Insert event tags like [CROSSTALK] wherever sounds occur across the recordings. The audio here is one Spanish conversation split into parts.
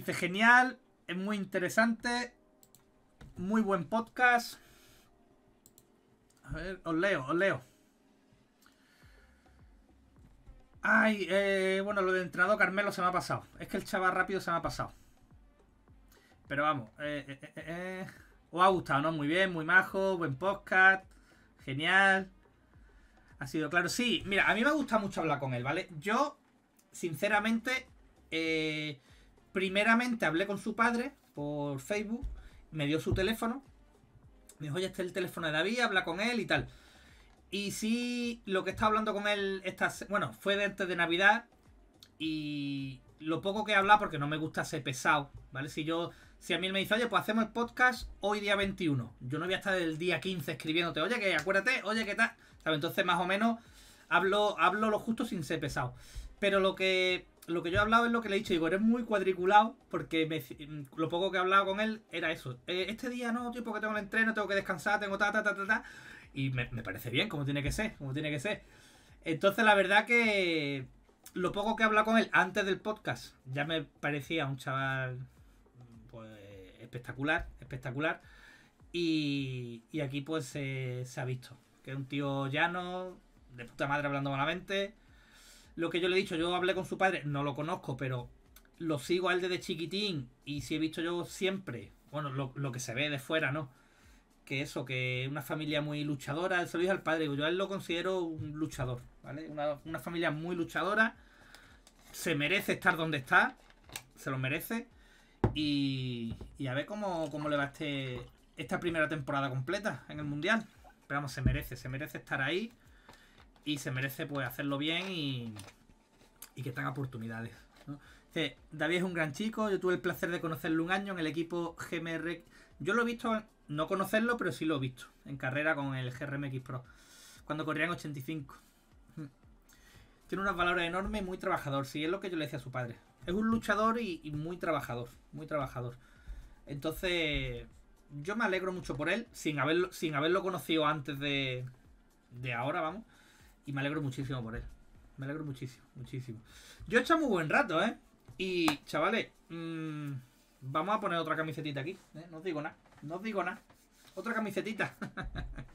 Dice, genial, es muy interesante, muy buen podcast. A ver, os leo, os leo. Ay, eh, bueno, lo de entrenador Carmelo se me ha pasado. Es que el chaval rápido se me ha pasado. Pero vamos, eh, eh, eh, eh os ha gustado, ¿no? Muy bien, muy majo, buen podcast, genial. Ha sido claro. Sí, mira, a mí me ha gustado mucho hablar con él, ¿vale? Yo, sinceramente, eh, Primeramente hablé con su padre por Facebook, me dio su teléfono, me dijo, oye, este es el teléfono de David, habla con él y tal. Y sí, lo que estaba hablando con él, bueno, fue antes de Navidad y lo poco que he hablado, porque no me gusta ser pesado, ¿vale? Si yo, si a mí me dice, oye, pues hacemos el podcast hoy día 21, yo no voy a estar el día 15 escribiéndote, oye, que acuérdate, oye, ¿qué tal, Entonces más o menos hablo, hablo lo justo sin ser pesado. Pero lo que lo que yo he hablado es lo que le he dicho. Digo, eres muy cuadriculado porque mm, lo poco que he hablado con él era eso. Eh, este día no, tío, porque tengo el entreno, tengo que descansar, tengo ta, ta, ta, ta, ta. Y me, parece bien, como tiene que ser, como tiene que ser. Entonces, la verdad que lo poco que he hablado con él antes del podcast ya me parecía un chaval pues, espectacular, espectacular. Y, aquí pues se ha visto que es un tío llano, de puta madre hablando malamente lo que yo le he dicho, yo hablé con su padre, no lo conozco, pero lo sigo a él desde chiquitín y si he visto yo siempre, bueno, lo, que se ve de fuera, ¿no? Que eso, que una familia muy luchadora, él se lo al padre, yo él lo considero un luchador, ¿vale? Una, familia muy luchadora, se merece estar donde está, se lo merece y, a ver cómo, cómo le va este, esta primera temporada completa en el Mundial. Pero vamos, se merece, se merece estar ahí y se merece pues hacerlo bien y, y que tenga oportunidades. David es un gran chico, yo tuve el placer de conocerlo un año en el equipo GMR. Yo lo he visto, no conocerlo, pero sí lo he visto en carrera con el GRMX Pro, cuando corría en 85. Tiene unos valores enormes, muy trabajador, sí, es lo que yo le decía a su padre. Es un luchador y, muy trabajador, muy trabajador. Entonces, yo me alegro mucho por él, sin haberlo, sin haberlo conocido antes de, de ahora, vamos. Y me alegro muchísimo por él. Me alegro muchísimo, muchísimo. Yo he hecho muy buen rato, ¿eh? Y, chavales, mm, vamos a poner otra camisetita aquí. ¿eh? No os digo nada, no os digo nada. Otra camisetita.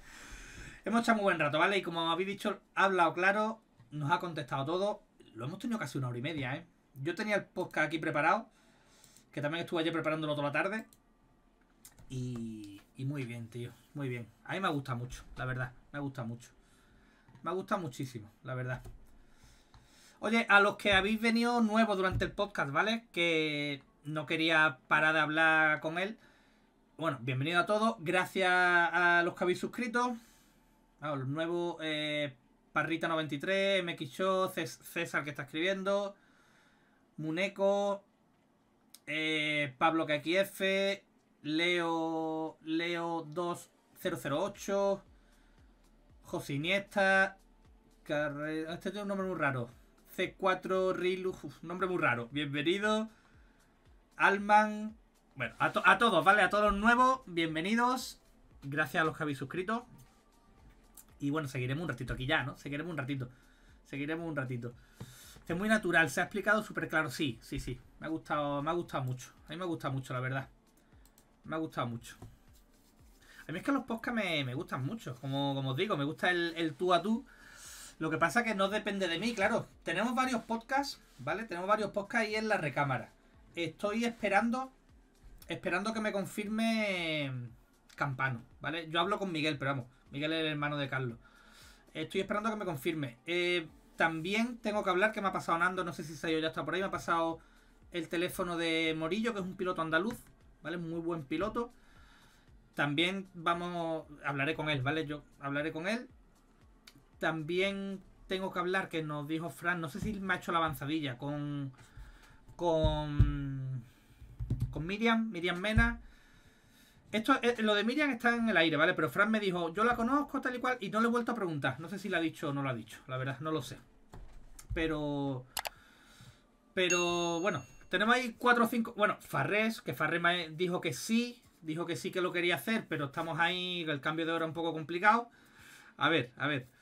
[LAUGHS] hemos hecho muy buen rato, ¿vale? Y como habéis dicho, ha hablado claro, nos ha contestado todo. Lo hemos tenido casi una hora y media, ¿eh? Yo tenía el podcast aquí preparado, que también estuve ayer preparándolo toda la tarde. Y, y muy bien, tío, muy bien. A mí me gusta mucho, la verdad, me gusta mucho. Me ha gustado muchísimo, la verdad. Oye, a los que habéis venido nuevos durante el podcast, ¿vale? Que no quería parar de hablar con él. Bueno, bienvenido a todos. Gracias a los que habéis suscrito. A los nuevos eh, Parrita93, MXO, César que está escribiendo, Muneco, eh, Pablo KXF, Leo, Leo 2008 José Este tiene un nombre muy raro. C4 Rilu. Nombre muy raro. Bienvenido. Alman. Bueno, a, todos, ¿vale? A todos los nuevos. Bienvenidos. Gracias a los que habéis suscrito. Y bueno, seguiremos un ratito aquí ya, ¿no? Seguiremos un ratito. Seguiremos un ratito. Es muy natural, se ha explicado súper claro. Sí, sí, sí. Me ha gustado, me ha gustado mucho. A mí me ha gustado mucho, la verdad. Me ha gustado mucho. A mí es que los podcasts me, gustan mucho. Como, como os digo, me gusta el, tú a tú. Lo que pasa que no depende de mí, claro. Tenemos varios podcasts, ¿vale? Tenemos varios podcasts ahí en la recámara. Estoy esperando. Esperando que me confirme Campano, ¿vale? Yo hablo con Miguel, pero vamos. Miguel es el hermano de Carlos. Estoy esperando que me confirme. Eh, también tengo que hablar que me ha pasado Nando, no sé si se ha ya hasta por ahí. Me ha pasado el teléfono de Morillo, que es un piloto andaluz, ¿vale? Muy buen piloto. También vamos, hablaré con él, ¿vale? Yo hablaré con él. También tengo que hablar, que nos dijo Fran, no sé si me ha hecho la avanzadilla, con, con, con Miriam, Miriam Mena. Esto, eh, lo de Miriam está en el aire, ¿vale? Pero Fran me dijo, yo la conozco tal y cual, y no le he vuelto a preguntar. No sé si la ha dicho o no la ha dicho, la verdad, no lo sé. Pero, pero bueno, tenemos ahí cuatro o cinco. Bueno, Farrés, que Farres dijo que sí. Dijo que sí que lo quería hacer, pero estamos ahí, el cambio de hora un poco complicado. A ver, a ver.